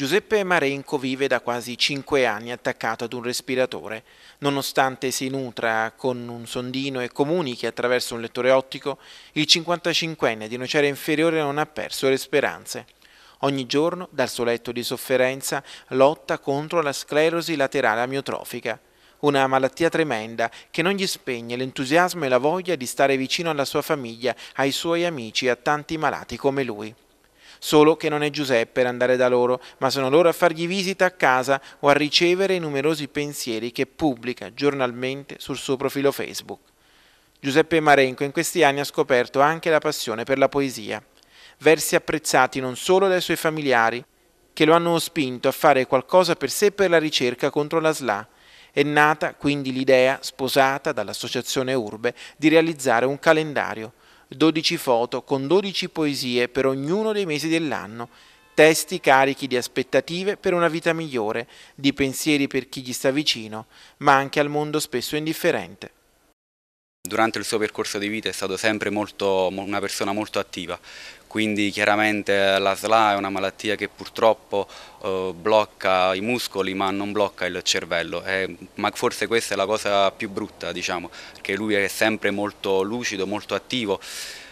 Giuseppe Marenco vive da quasi 5 anni attaccato ad un respiratore. Nonostante si nutra con un sondino e comunichi attraverso un lettore ottico, il 55enne di Nocera Inferiore non ha perso le speranze. Ogni giorno, dal suo letto di sofferenza, lotta contro la sclerosi laterale amiotrofica, una malattia tremenda che non gli spegne l'entusiasmo e la voglia di stare vicino alla sua famiglia, ai suoi amici e a tanti malati come lui solo che non è Giuseppe ad andare da loro, ma sono loro a fargli visita a casa o a ricevere i numerosi pensieri che pubblica giornalmente sul suo profilo Facebook. Giuseppe Marenco in questi anni ha scoperto anche la passione per la poesia, versi apprezzati non solo dai suoi familiari, che lo hanno spinto a fare qualcosa per sé per la ricerca contro la SLA, è nata quindi l'idea, sposata dall'Associazione Urbe, di realizzare un calendario 12 foto con 12 poesie per ognuno dei mesi dell'anno, testi carichi di aspettative per una vita migliore, di pensieri per chi gli sta vicino, ma anche al mondo spesso indifferente durante il suo percorso di vita è stato sempre molto, una persona molto attiva, quindi chiaramente la SLA è una malattia che purtroppo eh, blocca i muscoli ma non blocca il cervello, e, eh, ma forse questa è la cosa più brutta diciamo, perché lui è sempre molto lucido, molto attivo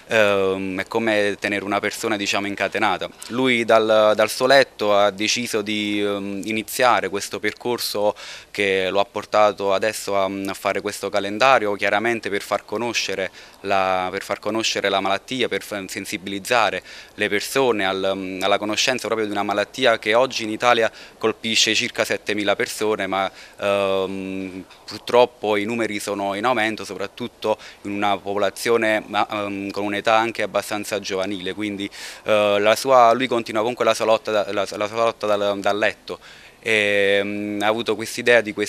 ehm, è come tenere una persona diciamo, incatenata. Lui dal, dal suo letto ha deciso di ehm, iniziare questo percorso che lo ha portato adesso a, a fare questo calendario, chiaramente per far conoscere la, per far conoscere la malattia, per sensibilizzare le persone al, alla conoscenza proprio di una malattia che oggi in Italia colpisce circa 7.000 persone, ma ehm, purtroppo i numeri sono in aumento, soprattutto in una popolazione ma, ehm, con un'età un'età anche abbastanza giovanile, quindi eh, sua, lui continua comunque la sua lotta, la, la sua lotta dal, dal letto e, um, ha avuto quest'idea di, di,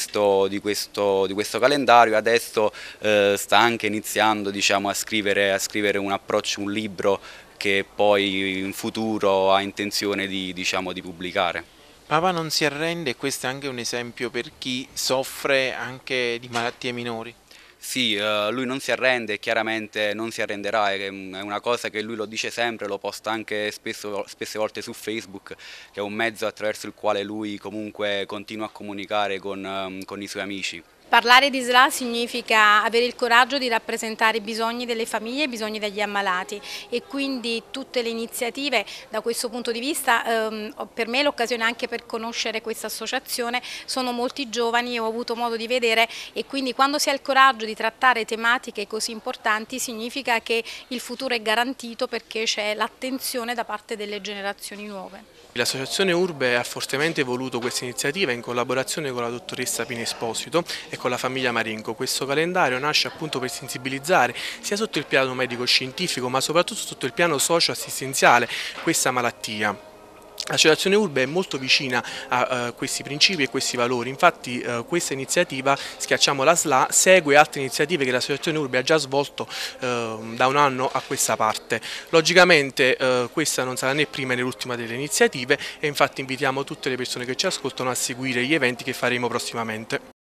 di questo, calendario, adesso eh, sta anche iniziando diciamo, a, scrivere, a, scrivere, un approccio, un libro che poi in futuro ha intenzione di, diciamo, di pubblicare. Papa non si arrende e questo è anche un esempio per chi soffre anche di malattie minori. Sì, eh, lui non si arrende e chiaramente non si arrenderà, è una cosa che lui lo dice sempre, lo posta anche spesso, spesse volte su Facebook, che è un mezzo attraverso il quale lui comunque continua a comunicare con, ehm, con i suoi amici. Parlare di SLA significa avere il coraggio di rappresentare i bisogni delle famiglie e i bisogni degli ammalati e quindi tutte le iniziative da questo punto di vista, ehm, per me l'occasione anche per conoscere questa associazione, sono molti giovani ho avuto modo di vedere e quindi quando si ha il coraggio di trattare tematiche così importanti significa che il futuro è garantito perché c'è l'attenzione da parte delle generazioni nuove. L'associazione Urbe ha fortemente voluto questa iniziativa in collaborazione con la dottoressa Pinesposito e con la famiglia Marenco. Questo calendario nasce appunto per sensibilizzare sia sotto il piano medico-scientifico ma soprattutto sotto il piano socio-assistenziale questa malattia. L'associazione Urbe è molto vicina a uh, questi principi e questi valori, infatti uh, questa iniziativa, Schiacciamo la SLA, segue altre iniziative che l'Associazione Urbe ha già svolto uh, da un anno a questa parte. Logicamente eh, questa non sarà né prima né l'ultima delle iniziative e infatti invitiamo tutte le persone che ci ascoltano a seguire gli eventi che faremo prossimamente.